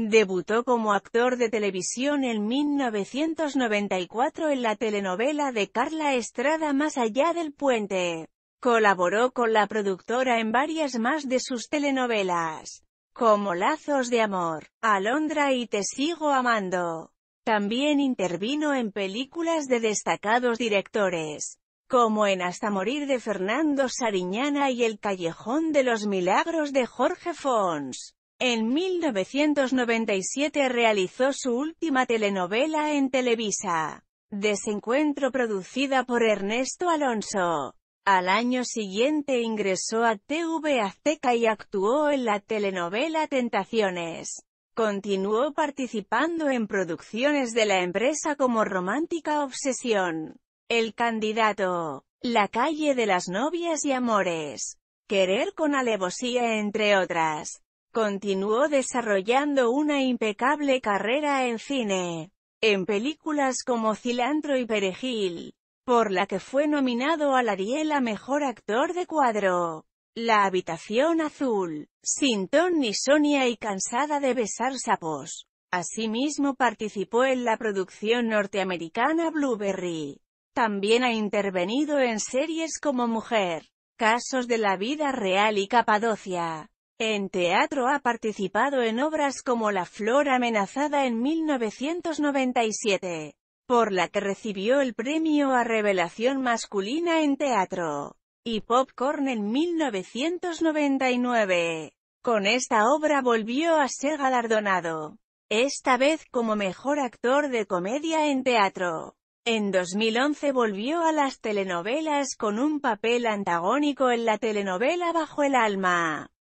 Debutó como actor de televisión en 1994 en la telenovela de Carla Estrada Más allá del puente. Colaboró con la productora en varias más de sus telenovelas, como Lazos de Amor, Alondra y Te sigo amando. También intervino en películas de destacados directores, como en Hasta morir de Fernando Sariñana y El callejón de los milagros de Jorge Fons. En 1997 realizó su última telenovela en Televisa, Desencuentro producida por Ernesto Alonso. Al año siguiente ingresó a TV Azteca y actuó en la telenovela Tentaciones. Continuó participando en producciones de la empresa como Romántica Obsesión, El Candidato, La Calle de las Novias y Amores, Querer con Alevosía entre otras. Continuó desarrollando una impecable carrera en cine, en películas como Cilantro y Perejil, por la que fue nominado al Ariel a Mejor Actor de Cuadro. La habitación azul, sin Tony ni Sonia y cansada de besar sapos. Asimismo participó en la producción norteamericana Blueberry. También ha intervenido en series como Mujer, Casos de la Vida Real y Capadocia. En teatro ha participado en obras como La Flor amenazada en 1997, por la que recibió el premio a Revelación Masculina en Teatro, y Popcorn en 1999. Con esta obra volvió a ser galardonado, esta vez como Mejor Actor de Comedia en Teatro. En 2011 volvió a las telenovelas con un papel antagónico en la telenovela Bajo el Alma.